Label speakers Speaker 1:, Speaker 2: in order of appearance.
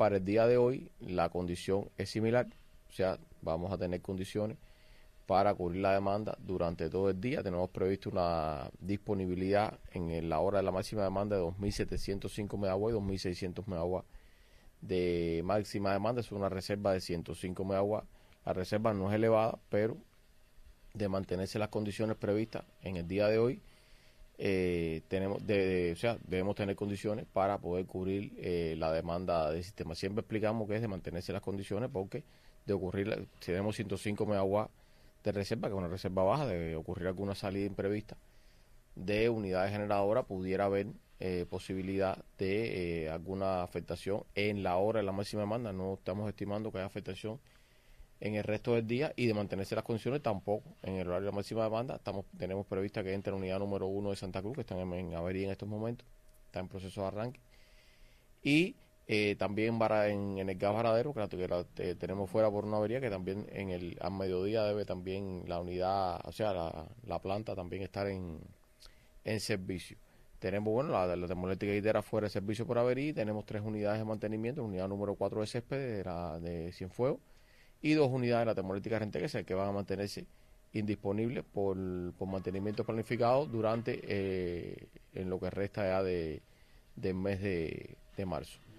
Speaker 1: para el día de hoy la condición es similar, o sea, vamos a tener condiciones para cubrir la demanda durante todo el día. Tenemos previsto una disponibilidad en la hora de la máxima demanda de 2.705 MW y 2.600 MW de máxima demanda. Es una reserva de 105 MW. La reserva no es elevada, pero de mantenerse las condiciones previstas en el día de hoy, eh, tenemos o sea, debemos tener condiciones para poder cubrir eh, la demanda del sistema. Siempre explicamos que es de mantenerse las condiciones porque de ocurrir, si tenemos 105 megawatts de reserva, que es una reserva baja, de ocurrir alguna salida imprevista de unidades generadoras, pudiera haber eh, posibilidad de alguna afectación en la hora de la máxima demanda. No estamos estimando que haya afectación en el resto del día y de mantenerse las condiciones tampoco. En el horario de máxima demanda estamos, tenemos prevista que entre la unidad número uno de Santa Cruz, que está en, avería en estos momentos, está en proceso de arranque. Y eh, también en, el gas varadero, que, que eh, tenemos fuera por una avería, que también en el a mediodía debe también la unidad, o sea, la, planta también estar en, en servicio. Tenemos, bueno, la, la termoeléctrica Hidera fuera de servicio por avería tenemos tres unidades de mantenimiento, la unidad número cuatro de césped de, la, de Cienfuegos y dos unidades de la termoeléctrica rente que van a mantenerse indisponibles por, por mantenimiento planificado durante eh, en lo que resta ya de, del mes de, de marzo.